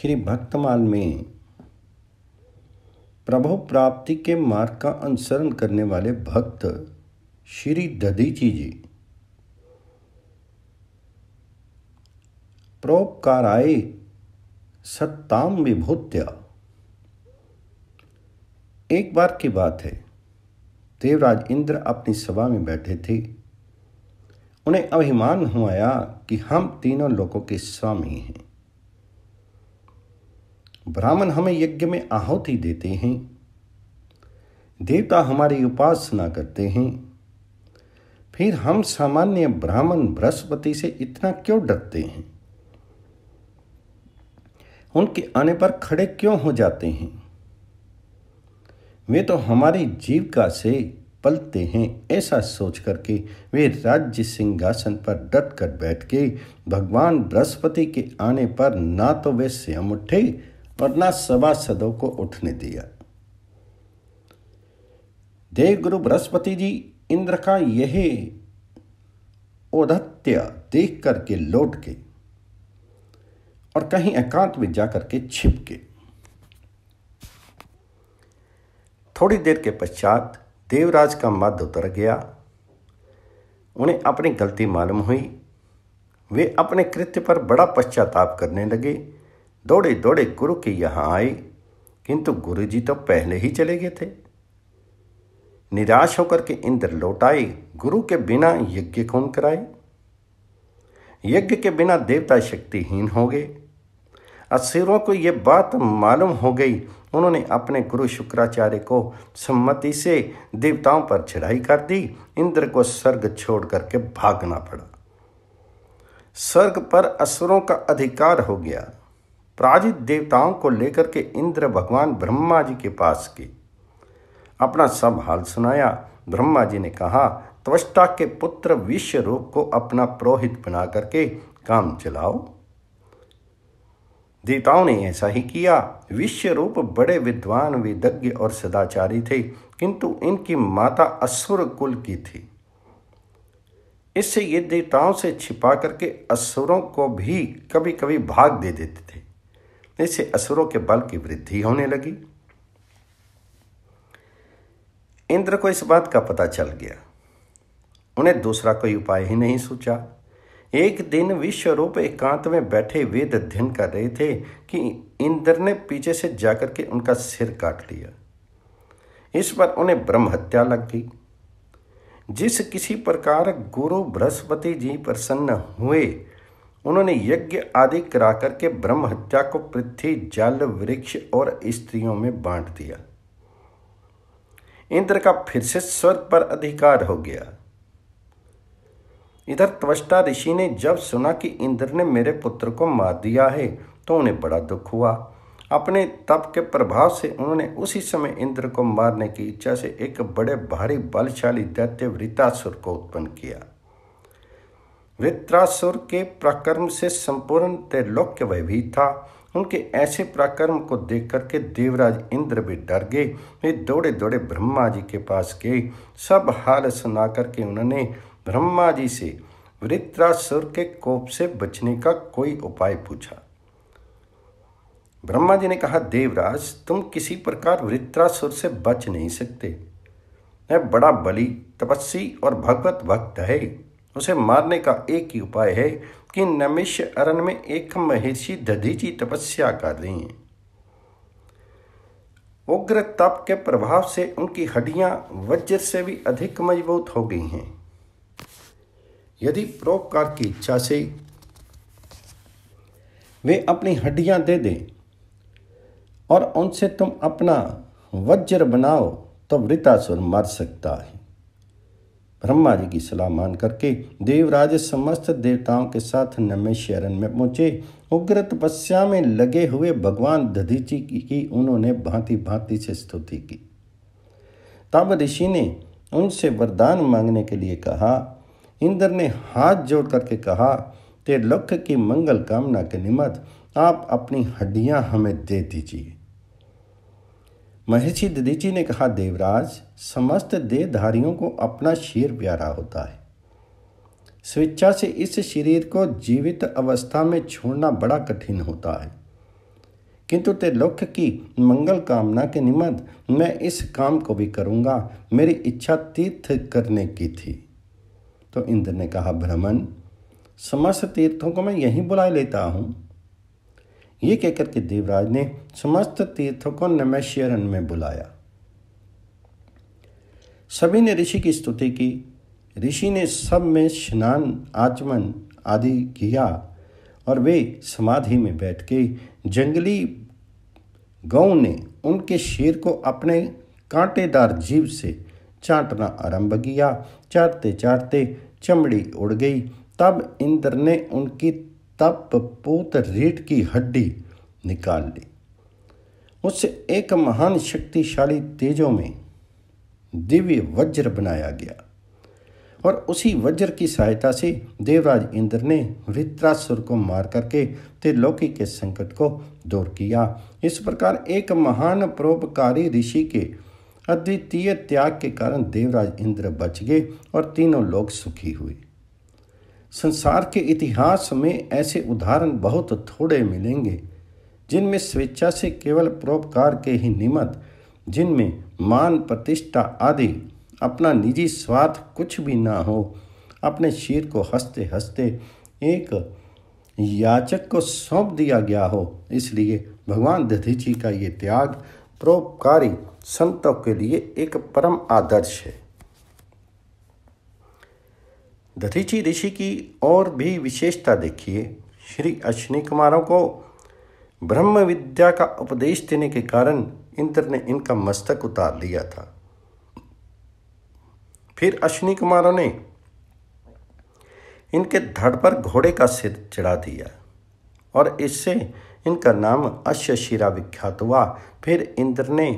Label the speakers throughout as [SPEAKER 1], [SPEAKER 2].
[SPEAKER 1] श्री भक्तमाल में प्रभु प्राप्ति के मार्ग का अनुसरण करने वाले भक्त श्री दधीची जी प्रोपकाराय सत्ताम विभूत्या एक बार की बात है देवराज इंद्र अपनी सभा में बैठे थे उन्हें अभिमान हुआया कि हम तीनों लोगों के स्वामी हैं ब्राह्मण हमें यज्ञ में आहुति देते हैं देवता हमारी उपासना करते हैं फिर हम सामान्य ब्राह्मण बृहस्पति से इतना क्यों डरते हैं उनके आने पर खड़े क्यों हो जाते हैं वे तो हमारी जीविका से पलते हैं ऐसा सोच करके वे राज्य सिंहासन पर डट कर बैठ के भगवान बृहस्पति के आने पर ना तो वे स्वयं उठे वरना सभासदों को उठने दिया देवगुरु बृहस्पति जी इंद्र का यह औदत्य देख करके लौट के और कहीं एकांत में जाकर के छिप के थोड़ी देर के पश्चात देवराज का मध उतर गया उन्हें अपनी गलती मालूम हुई वे अपने कृत्य पर बड़ा पश्चाताप करने लगे दौड़े दौड़े गुरु के यहाँ आए किंतु गुरु जी तो पहले ही चले गए थे निराश होकर के इंद्र लौट आए गुरु के बिना यज्ञ कौन कराए यज्ञ के बिना देवता शक्तिहीन हो गए असुरों को ये बात मालूम हो गई उन्होंने अपने गुरु शुक्राचार्य को सम्मति से देवताओं पर चढ़ाई कर दी इंद्र को स्वर्ग छोड़ करके भागना पड़ा स्वर्ग पर असुरों का अधिकार हो गया पराजित देवताओं को लेकर के इंद्र भगवान ब्रह्मा जी के पास गए अपना सब हाल सुनाया ब्रह्मा जी ने कहा त्वष्टा के पुत्र विश्व रूप को अपना पुरोहित बना करके काम चलाओ देवताओं ने ऐसा ही किया विश्व रूप बड़े विद्वान विदज्ञ और सदाचारी थे किंतु इनकी माता असुर कुल की थी इससे ये देवताओं से छिपा करके असुरों को भी कभी कभी भाग दे देते थे इससे असुरों के बल की वृद्धि होने लगी इंद्र को इस बात का पता चल गया उन्हें दूसरा कोई उपाय ही नहीं सोचा एक दिन विश्व रूप एकांत में बैठे वेद अध्ययन कर रहे थे कि इंद्र ने पीछे से जाकर के उनका सिर काट लिया इस पर उन्हें ब्रह्म हत्या लग गई जिस किसी प्रकार गुरु बृहस्पति जी प्रसन्न हुए उन्होंने यज्ञ आदि करा करके ब्रह्म हत्या को पृथ्वी जल वृक्ष और स्त्रियों में बांट दिया इंद्र का फिर से स्वर्ग पर अधिकार हो गया इधर त्वष्टा ऋषि ने जब सुना कि इंद्र ने मेरे पुत्र को मार दिया है तो उन्हें बड़ा दुख हुआ अपने तप के प्रभाव से उन्होंने उसी समय इंद्र को मारने की इच्छा से एक बड़े भारी बलशाली दैत्य वृतासुर को उत्पन्न किया वृत्रासुर के पराक्रम से संपूर्ण त्रैलोक्य भी था उनके ऐसे पराक्रम को देख करके देवराज इंद्र भी डर गए वे दौड़े दौड़े ब्रह्मा जी के पास गए सब हाल सुना करके उन्होंने ब्रह्मा जी से वृत्रासुर के कोप से बचने का कोई उपाय पूछा ब्रह्मा जी ने कहा देवराज तुम किसी प्रकार वृत्रासुर से बच नहीं सकते मैं बड़ा बली तपस्वी और भगवत भक्त है उसे मारने का एक ही उपाय है कि नमिष्य अरण में एक महर्षि दधीची तपस्या कर रही हैं उग्र तप के प्रभाव से उनकी हड्डियां वज्र से भी अधिक मजबूत हो गई हैं यदि परोपकार की इच्छा से वे अपनी हड्डियां दे दें और उनसे तुम अपना वज्र बनाओ तो वृतासुर मर सकता है ब्रह्मा जी की सलाह मान करके देवराज समस्त देवताओं के साथ नमे शरण में पहुँचे उग्र तपस्या में लगे हुए भगवान दधीची की उन्होंने भांति भांति से स्तुति की तब ऋषि ने उनसे वरदान मांगने के लिए कहा इंद्र ने हाथ जोड़ करके कहा त्रिलोक की मंगल कामना के निमित्त आप अपनी हड्डियां हमें दे दीजिए महर्षि ददीची ने कहा देवराज समस्त देहधारियों को अपना शीर प्यारा होता है स्वेच्छा से इस शरीर को जीवित अवस्था में छोड़ना बड़ा कठिन होता है किंतु त्रिलोक्य की मंगल कामना के निमित्त मैं इस काम को भी करूँगा मेरी इच्छा तीर्थ करने की थी तो इंद्र ने कहा भ्रमण समस्त तीर्थों को मैं यहीं बुला लेता हूँ ये कहकर के देवराज ने समस्त तीर्थों को नमैश्यरन में बुलाया सभी ने ऋषि की स्तुति की ऋषि ने सब में स्नान आचमन आदि किया और वे समाधि में बैठ के जंगली गौ ने उनके शेर को अपने कांटेदार जीव से चाटना आरंभ किया चाटते चाटते चमड़ी उड़ गई तब इंद्र ने उनकी तब पोत रेट की हड्डी निकाल ली उस एक महान शक्तिशाली तेजों में दिव्य वज्र बनाया गया और उसी वज्र की सहायता से देवराज इंद्र ने वृत्रासुर को मार करके त्रिलोकी के संकट को दूर किया इस प्रकार एक महान परोपकारी ऋषि के अद्वितीय त्याग के कारण देवराज इंद्र बच गए और तीनों लोग सुखी हुए संसार के इतिहास में ऐसे उदाहरण बहुत थोड़े मिलेंगे जिनमें स्वेच्छा से केवल परोपकार के ही निमित्त जिनमें मान प्रतिष्ठा आदि अपना निजी स्वार्थ कुछ भी ना हो अपने शीर को हंसते हंसते एक याचक को सौंप दिया गया हो इसलिए भगवान दधीची का ये त्याग परोपकारी संतों के लिए एक परम आदर्श है दधीची ऋषि की और भी विशेषता देखिए श्री अश्विनी कुमारों को ब्रह्म विद्या का उपदेश देने के कारण इंद्र ने इनका मस्तक उतार लिया था फिर अश्विनी कुमारों ने इनके धड़ पर घोड़े का सिर चढ़ा दिया और इससे इनका नाम अश्यशिरा विख्यात हुआ फिर इंद्र ने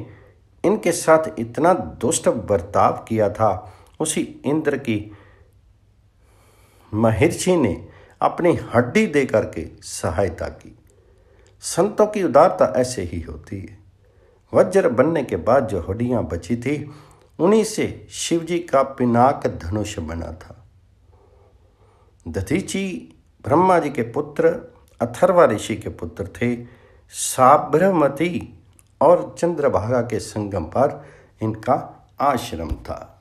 [SPEAKER 1] इनके साथ इतना दुष्ट बर्ताव किया था उसी इंद्र की महर्षि ने अपनी हड्डी दे करके सहायता की संतों की उदारता ऐसे ही होती है वज्र बनने के बाद जो हड्डियां बची थी उन्हीं से शिवजी का पिनाक धनुष बना था दधीची ब्रह्मा जी के पुत्र अथर्वा ऋषि के पुत्र थे साब्रमती और चंद्रभागा के संगम पर इनका आश्रम था